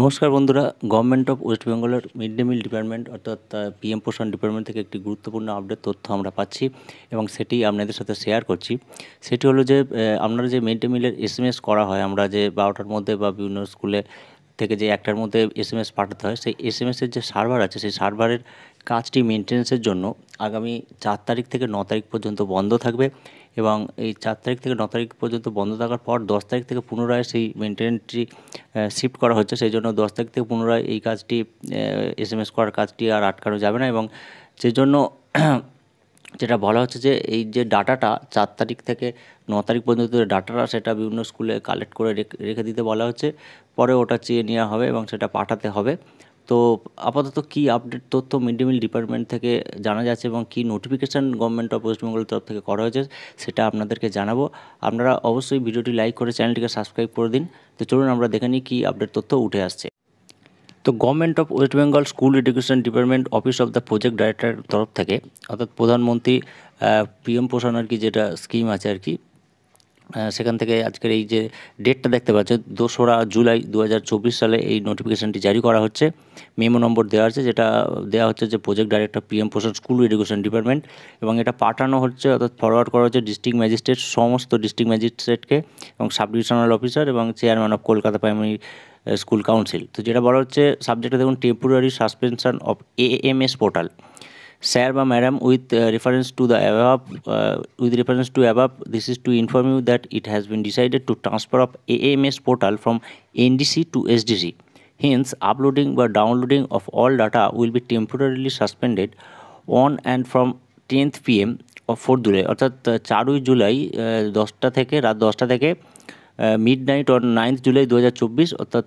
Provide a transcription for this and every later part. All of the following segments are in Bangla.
নমস্কার বন্ধুরা গভর্নমেন্ট অফ ওয়েস্ট বেঙ্গলের মিড ডে মিল ডিপার্টমেন্ট অর্থাৎ পিএম পোষণ ডিপার্টমেন্ট থেকে একটি গুরুত্বপূর্ণ আপডেট তথ্য আমরা পাচ্ছি এবং সেটি আপনাদের সাথে শেয়ার করছি সেটি হলো যে আপনারা যে মিড ডে মিলের এস করা হয় আমরা যে বারোটার মধ্যে বা বিভিন্ন স্কুলে থেকে যে একটার মধ্যে এস এম এস পাঠাতে হয় সেই এস এম এসের যে সার্ভার আছে সেই সার্ভারের কাজটি মেনটেন্সের জন্য আগামী চার তারিখ থেকে ন তারিখ পর্যন্ত বন্ধ থাকবে এবং এই চার তারিখ থেকে ন তারিখ পর্যন্ত বন্ধ থাকার পর দশ তারিখ থেকে পুনরায় সেই মেনটেন্সটি শিফট করা হচ্ছে সেই জন্য দশ তারিখ থেকে পুনরায় এই কাজটি এস এম এস করার কাজটি আর আটকানো যাবে না এবং সেই জন্য যেটা বলা হচ্ছে যে এই যে ডাটাটা চার তারিখ থেকে ন তারিখ পর্যন্ত যে ডাটাটা সেটা বিভিন্ন স্কুলে কালেক্ট করে রেখে দিতে বলা হচ্ছে পরে ওটা চেয়ে নেওয়া হবে এবং সেটা পাঠাতে হবে তো আপাতত কি আপডেট তথ্য মিড ডে মিল ডিপার্টমেন্ট থেকে জানা যাচ্ছে এবং কি নোটিফিকেশান গভর্নমেন্ট অফ ওয়েস্টবেঙ্গলের তরফ থেকে করা হয়েছে সেটা আপনাদেরকে জানাবো আপনারা অবশ্যই ভিডিওটি লাইক করে চ্যানেলটিকে সাবস্ক্রাইব করে দিন তো চলুন আমরা দেখে নিই কী আপডেট তথ্য উঠে আসছে তো government of West Bengal school education department office of the project director তরফ থেকে অর্থাৎ প্রধানমন্ত্রী পিএম পোষণ আর কি যেটা স্কিম আছে আর কি সেখান থেকে আজকের এই যে ডেটটা দেখতে পাচ্ছে দোসরা জুলাই দু সালে এই নোটিফিকেশানটি জারি করা হচ্ছে মেমো নম্বর দেওয়া আছে যেটা দেওয়া হচ্ছে যে project director PM Poshan school education department এবং এটা পাঠানো হচ্ছে অর্থাৎ ফরওয়ার্ড করা হচ্ছে ডিস্ট্রিক্ট ম্যাজিস্ট্রেট সমস্ত ডিস্ট্রিক্ট ম্যাজিস্ট্রেটকে এবং সাব ডিভিশনাল অফিসার এবং chairman of Kolkata primary school council তো যেটা বলা হচ্ছে সাবজেক্টে দেখুন temporary suspension of A M S portal sir বা madam with reference to the above with reference to above this is to inform you that it has been decided to transfer of A M S portal from NDC to SDC hence uploading বা downloading of all data will be temporarily suspended on and from tenth of four July অর্থাৎ uh, চারই জুলাই uh, দশটা থেকে রাত দশটা থেকে midnight on ninth July দু হাজার চব্বিশ অর্থাৎ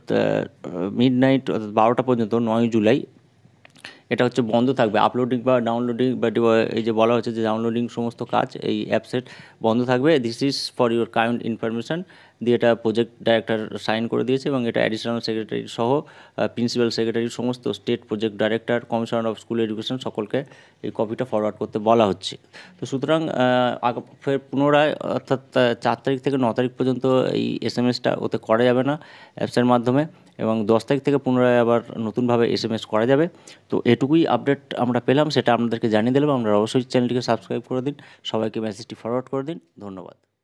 মিড নাইট অর্থাৎ বারোটা পর্যন্ত নয় জুলাই এটা হচ্ছে বন্ধ থাকবে আপলোডিং বা ডাউনলোডিং বা এই যে বলা হচ্ছে যে ডাউনলোডিং সমস্ত কাজ এই অ্যাপসের বন্ধ থাকবে this is for your current information দিয়ে এটা প্রজেক্ট ডাইরেক্টর সাইন করে দিয়েছে এবং এটা অ্যাডিশনাল সেক্রেটারি সহ প্রিন্সিপাল সেক্রেটারি সমস্ত state project director commissioner of school education সকলকে এই কপিটা ফরওয়ার্ড করতে বলা হচ্ছে তো সুতরাং ফের পুনরায় অর্থাৎ চার তারিখ থেকে ন তারিখ পর্যন্ত এই এস এম এসটা ওতে করা যাবে না অ্যাপসের মাধ্যমে এবং দশ তারিখ থেকে পুনরায় আবার নতুনভাবে এস এম এস করা যাবে তো এটুকুই আপডেট আমরা পেলাম সেটা আপনাদেরকে জানিয়ে দিলাম আমরা অবশ্যই চ্যানেলটিকে সাবস্ক্রাইব করে দিন সবাইকে মেসেজটি ফরওয়ার্ড করে দিন ধন্যবাদ